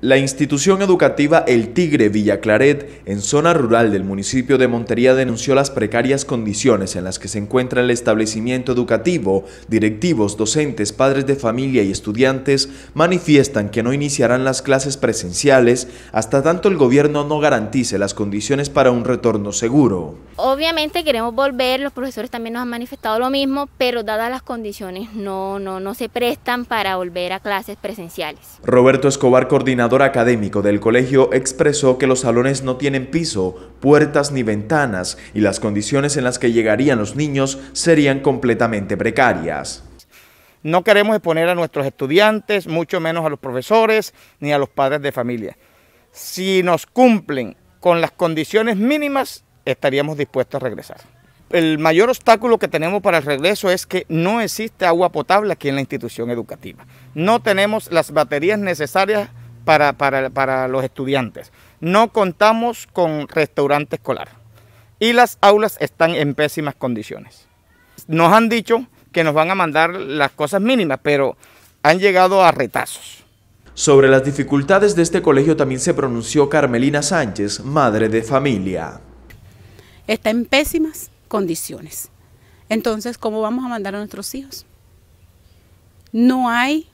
La institución educativa El Tigre Villa Claret, en zona rural del municipio de Montería, denunció las precarias condiciones en las que se encuentra el establecimiento educativo. Directivos, docentes, padres de familia y estudiantes manifiestan que no iniciarán las clases presenciales hasta tanto el gobierno no garantice las condiciones para un retorno seguro. Obviamente queremos volver, los profesores también nos han manifestado lo mismo, pero dadas las condiciones no, no, no se prestan para volver a clases presenciales. Roberto Escobar, coordinador coordinador académico del colegio expresó que los salones no tienen piso, puertas ni ventanas y las condiciones en las que llegarían los niños serían completamente precarias. No queremos exponer a nuestros estudiantes, mucho menos a los profesores ni a los padres de familia. Si nos cumplen con las condiciones mínimas, estaríamos dispuestos a regresar. El mayor obstáculo que tenemos para el regreso es que no existe agua potable aquí en la institución educativa. No tenemos las baterías necesarias para, los estudiantes. No contamos con restaurante escolar y las aulas están en pésimas condiciones. Nos han dicho que nos van a mandar las cosas mínimas, pero han llegado a retazos. Sobre las dificultades de este colegio también se pronunció Carmelina Sánchez, madre de familia. Está en pésimas condiciones. Entonces, ¿cómo vamos a mandar a nuestros hijos? No hay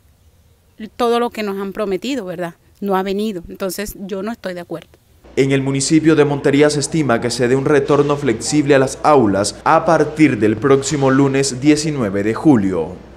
todo lo que nos han prometido, ¿verdad? no ha venido. Entonces yo no estoy de acuerdo. En el municipio de Montería se estima que se dé un retorno flexible a las aulas a partir del próximo lunes 19 de julio.